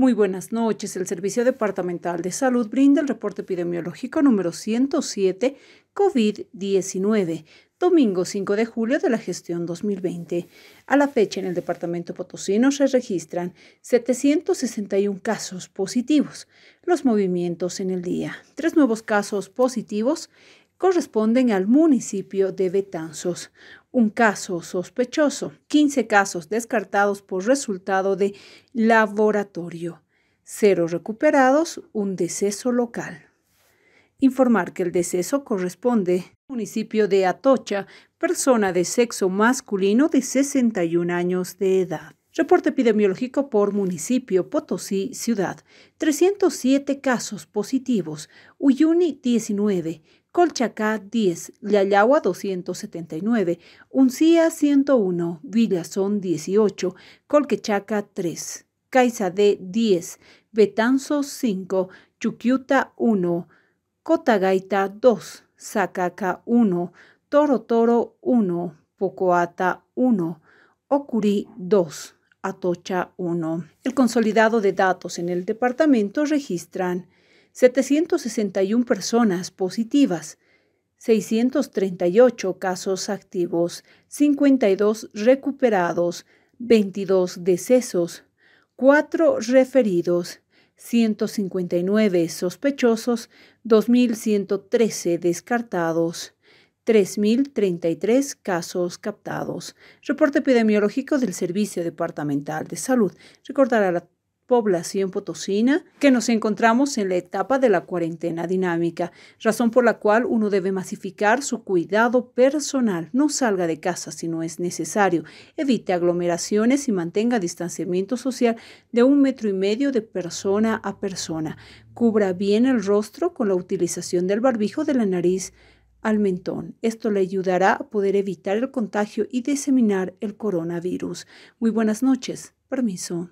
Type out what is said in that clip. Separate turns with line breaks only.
Muy buenas noches. El Servicio Departamental de Salud brinda el reporte epidemiológico número 107 COVID-19, domingo 5 de julio de la gestión 2020. A la fecha en el departamento potosino se registran 761 casos positivos. Los movimientos en el día. Tres nuevos casos positivos corresponden al municipio de Betanzos. Un caso sospechoso, 15 casos descartados por resultado de laboratorio, cero recuperados, un deceso local. Informar que el deceso corresponde al municipio de Atocha, persona de sexo masculino de 61 años de edad. Reporte epidemiológico por municipio Potosí, ciudad. 307 casos positivos. Uyuni 19, Colchaca, 10, Yayagua 279, Uncía 101, Villazón 18, Colquechaca 3, Caizade, 10, Betanzo 5, Chuquiuta 1, Cotagaita 2, Zacaca 1, Toro Toro 1, Pocoata 1, Ocurí 2. Atocha 1. El consolidado de datos en el departamento registran 761 personas positivas, 638 casos activos, 52 recuperados, 22 decesos, 4 referidos, 159 sospechosos, 2.113 descartados. 3.033 casos captados. Reporte epidemiológico del Servicio Departamental de Salud. Recordar a la población potosina que nos encontramos en la etapa de la cuarentena dinámica, razón por la cual uno debe masificar su cuidado personal. No salga de casa si no es necesario, evite aglomeraciones y mantenga distanciamiento social de un metro y medio de persona a persona. Cubra bien el rostro con la utilización del barbijo de la nariz al mentón. Esto le ayudará a poder evitar el contagio y diseminar el coronavirus. Muy buenas noches. Permiso.